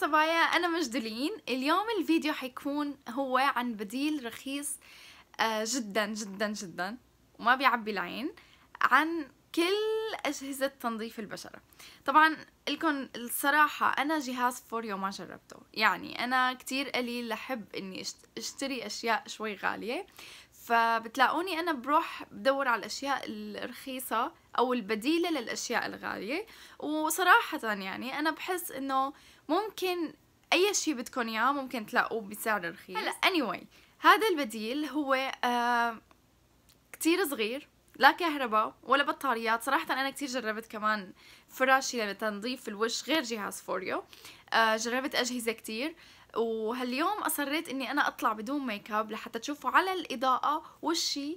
صبايا انا مجدلين اليوم الفيديو حيكون هو عن بديل رخيص آه، جدا جدا جدا وما بيعبي العين عن كل أجهزة تنظيف البشرة طبعا لكم الصراحة أنا جهاز فوريو ما جربته يعني أنا كتير قليل لحب أني اشتري أشياء شوي غالية فبتلاقوني أنا بروح بدور على الأشياء الرخيصة أو البديلة للأشياء الغالية وصراحة يعني أنا بحس أنه ممكن اي شيء بدكم اياه ممكن تلاقوه بسعر رخيص هلا anyway هذا البديل هو آه كتير صغير لا كهرباء ولا بطاريات صراحة أنا كتير جربت كمان فراشي لتنظيف الوش غير جهاز فوريو آه جربت أجهزة كتير وهاليوم أصريت إني أنا أطلع بدون ميك اب لحتى تشوفوا على الإضاءة وشي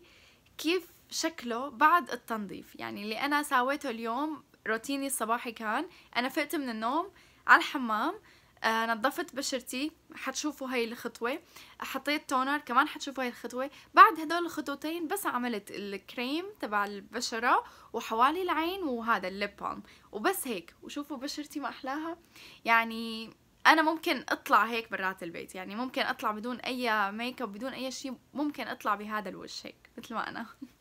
كيف شكله بعد التنظيف يعني اللي أنا ساويته اليوم روتيني الصباحي كان أنا فقت من النوم على الحمام آه نظفت بشرتي حتشوفوا هاي الخطوة حطيت تونر كمان حتشوفوا هاي الخطوة بعد هدول الخطوتين بس عملت الكريم تبع البشرة وحوالي العين وهذا الليب بام وبس هيك وشوفوا بشرتي ما أحلاها يعني انا ممكن اطلع هيك برات البيت يعني ممكن اطلع بدون اي ميك اب بدون اي شيء ممكن اطلع بهذا الوجه هيك مثل ما انا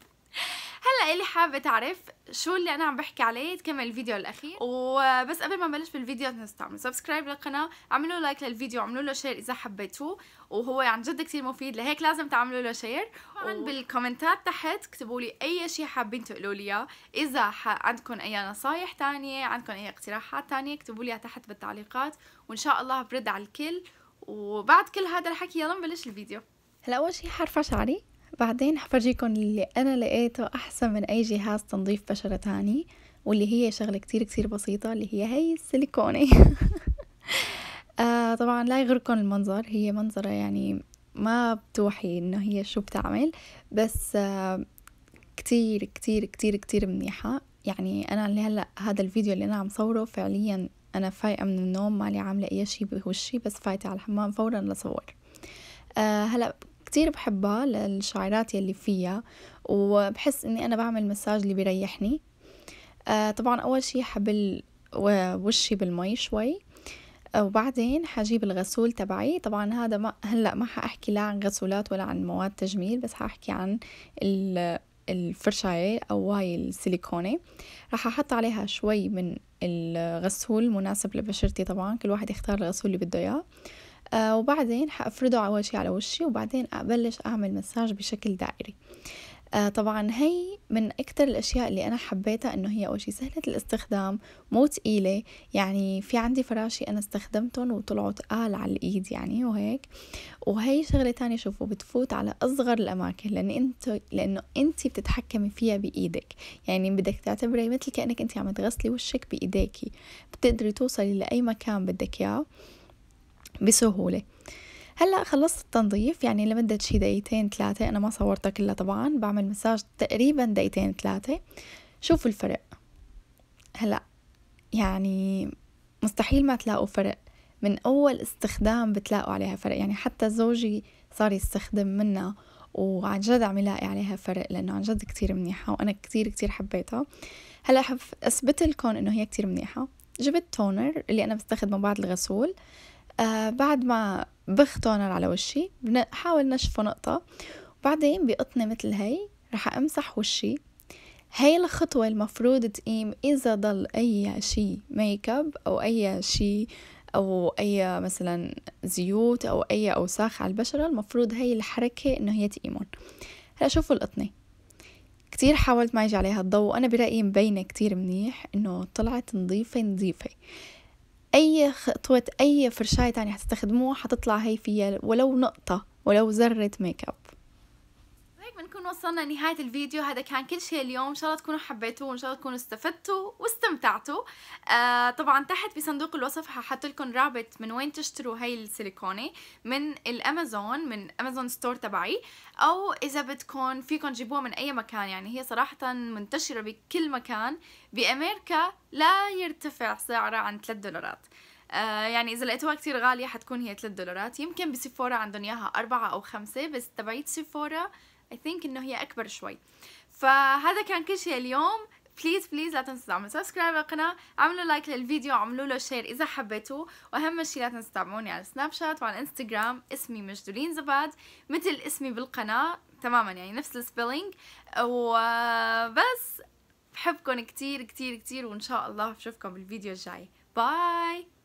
اللي حابه تعرف شو اللي انا عم بحكي عليه تكمل الفيديو الاخير وبس قبل ما نبلش بالفيديو ما تنسوا تعملوا سبسكرايب للقناه اعملوا لايك للفيديو اعملوا له شير اذا حبيتوه وهو عن يعني جد كثير مفيد لهيك لازم تعملوا له شير طبعا و... بالكومنتات تحت اكتبوا لي اي شيء حابين تقولوا لي اياه اذا ح... عندكم اي نصايح ثانيه عندكم اي اقتراحات ثانيه اكتبوا لي تحت بالتعليقات وان شاء الله برد على الكل وبعد كل هذا الحكي يلا نبلش الفيديو هلا اول شيء حرفع شعري بعدين حفرجيكم اللي أنا لقيته أحسن من أي جهاز تنظيف بشرة تاني واللي هي شغلة كتير كتير بسيطة اللي هي هي السيليكوني آه طبعا لا يغركم المنظر هي منظرة يعني ما بتوحي انه هي شو بتعمل بس آه كتير كتير كتير كتير منيحة يعني انا اللي هلا هذا الفيديو اللي انا عم صوره فعليا انا فايقة من النوم مالي عاملة اي شي بوشي بس فايتة على الحمام فورا لصور آه هلا كتير بحبها للشعيرات يلي فيها وبحس اني انا بعمل مساج اللي بيريحني آه، طبعا اول شي حبل وشي بالمي شوي آه، وبعدين حجيب الغسول تبعي طبعا هذا ما هلا ما حاحكي لا عن غسولات ولا عن مواد تجميل بس حاحكي عن الفرشاية أو هاي السيليكونة راح أحط عليها شوي من الغسول مناسب لبشرتي طبعا كل واحد يختار الغسول اللي بده إياه آه، وبعدين حأفرده أول شي على وشي وبعدين أبلش أعمل مساج بشكل دائري آه طبعا هي من أكتر الأشياء اللي أنا حبيتها إنه هي أول شي سهلة الاستخدام مو تقيلة يعني في عندي فراشي أنا استخدمتهم وطلعوا تقال على الإيد يعني وهيك وهي شغلة تانية شوفوا بتفوت على أصغر الأماكن لأن أنت لأنه أنت بتتحكمي فيها بإيدك يعني بدك تعتبري مثل كأنك أنت عم تغسلي وشك بإيديكي بتقدري توصلي لأي مكان بدك إياه بسهولة هلا خلصت التنظيف يعني لمدة شي دقيقتين ثلاثة أنا ما صورتها كلها طبعا بعمل مساج تقريبا دقيقتين ثلاثة شوفوا الفرق هلا يعني مستحيل ما تلاقوا فرق من أول استخدام بتلاقوا عليها فرق يعني حتى زوجي صار يستخدم منها وعن جد عم يلاقي عليها فرق لأنه عن جد كتير منيحة وأنا كتير كتير حبيتها هلا حب أثبت لكم إنه هي كتير منيحة جبت تونر اللي أنا بستخدمه بعد الغسول آه بعد ما بخ تونر على وشي بحاول نشفه نقطة وبعدين بقطنة مثل هي رح أمسح وشي هاي الخطوة المفروض تقيم إذا ضل أي شي ميك اب أو أي شي أو أي مثلا زيوت أو أي أوساخ على البشرة المفروض هاي الحركة إنه هي تقيمون هلا شوفوا القطنة كتير حاولت ما يجي عليها الضوء وأنا برأيي مبينة كتير منيح إنه طلعت نظيفة نظيفة أي خطوة أي فرشاه تانية حتستخدموها حتطلع هي فيها ولو نقطة ولو ذرة ميك اب وصلنا لنهاية الفيديو هذا كان كل شيء اليوم ان شاء الله تكونوا حبيتوه وان شاء الله تكونوا استفدتوا واستمتعتوا آه طبعا تحت بصندوق الوصف هحط لكم رابط من وين تشتروا هاي السيليكوني من الامازون من امازون ستور تبعي او اذا بدكم فيكم تجيبوها من اي مكان يعني هي صراحة منتشرة بكل مكان بامريكا لا يرتفع سعرها عن 3 دولارات آه، يعني اذا لقيتوها كتير غاليه حتكون هي 3 دولارات يمكن بسيفورا عندهم اياها أربعة او خمسة بس تبعيت سيفورا اي ثينك انه هي اكبر شوي فهذا كان كل شيء اليوم بليز بليز لا تنسوا تعملوا سبسكرايب للقناة اعملوا لايك للفيديو اعملوا له شير اذا حبيتوه واهم شيء لا تنسوا تتابعوني على سناب شات وعلى انستغرام اسمي مجدولين زباد مثل اسمي بالقناة تماما يعني نفس السبيلينج وبس بحبكم كتير كتير كتير وان شاء الله بشوفكم بالفيديو الجاي باي